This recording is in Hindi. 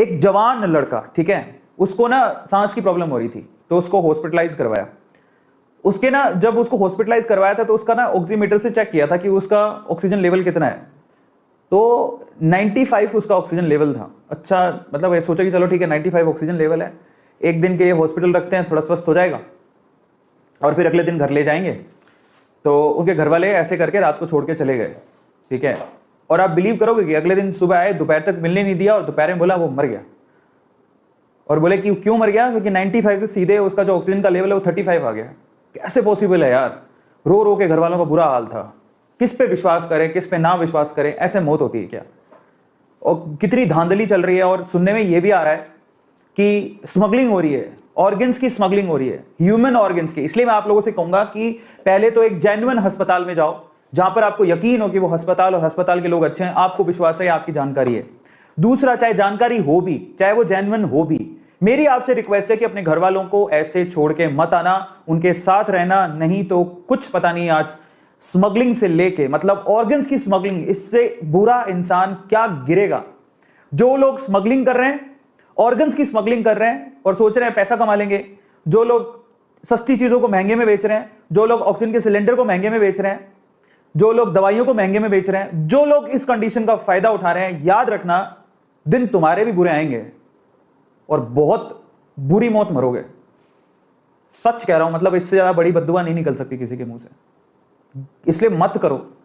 एक जवान लड़का ठीक है उसको ना सांस की प्रॉब्लम हो रही थी तो उसको हॉस्पिटलाइज करवाया उसके ना जब उसको हॉस्पिटलाइज करवाया था तो उसका ना ऑक्सीमीटर से चेक किया था कि उसका ऑक्सीजन लेवल कितना है तो 95 उसका ऑक्सीजन लेवल था अच्छा मतलब सोचा कि चलो ठीक है 95 ऑक्सीजन लेवल है एक दिन के लिए हॉस्पिटल रखते हैं थोड़ा स्वस्थ हो जाएगा और फिर अगले दिन घर ले जाएंगे तो उनके घर वाले ऐसे करके रात को छोड़ के चले गए ठीक है और आप बिलीव करोगे कि अगले दिन सुबह आए दोपहर तक मिलने नहीं दिया और दोपहर में बोला वो मर गया और बोले कि क्यों मर गया क्योंकि 95 से सीधे उसका जो ऑक्सीजन का लेवल है वो 35 आ गया कैसे पॉसिबल है यार रो रो के घर वालों का बुरा हाल था किस पे विश्वास करें किस पे ना विश्वास करें ऐसे मौत होती है क्या और कितनी धांधली चल रही है और सुनने में ये भी आ रहा है कि स्मगलिंग हो रही है ऑर्गेंस की स्मगलिंग हो रही है ह्यूमन ऑर्गेंस की इसलिए मैं आप लोगों से कहूंगा कि पहले तो एक जेन्युन अस्पताल में जाओ जहां पर आपको यकीन हो कि वो अस्पताल और अस्पताल के लोग अच्छे हैं आपको विश्वास है आपकी जानकारी है दूसरा चाहे जानकारी हो भी चाहे वो जेनुअन हो भी मेरी आपसे रिक्वेस्ट है कि अपने घर वालों को ऐसे छोड़ के मत आना उनके साथ रहना नहीं तो कुछ पता नहीं आज स्मगलिंग से लेके मतलब ऑर्गन्स की स्मगलिंग इससे बुरा इंसान क्या गिरेगा जो लोग स्मगलिंग कर रहे हैं ऑर्गन्स की स्मगलिंग कर रहे हैं और सोच रहे हैं पैसा कमा लेंगे जो लोग सस्ती चीजों को महंगे में बेच रहे हैं जो लोग ऑक्सीजन के सिलेंडर को महंगे में बेच रहे हैं जो लोग दवाइयों को महंगे में बेच रहे हैं जो लोग इस कंडीशन का फायदा उठा रहे हैं याद रखना दिन तुम्हारे भी बुरे आएंगे और बहुत बुरी मौत मरोगे सच कह रहा हूं मतलब इससे ज्यादा बड़ी बदुआ नहीं निकल सकती किसी के मुंह से इसलिए मत करो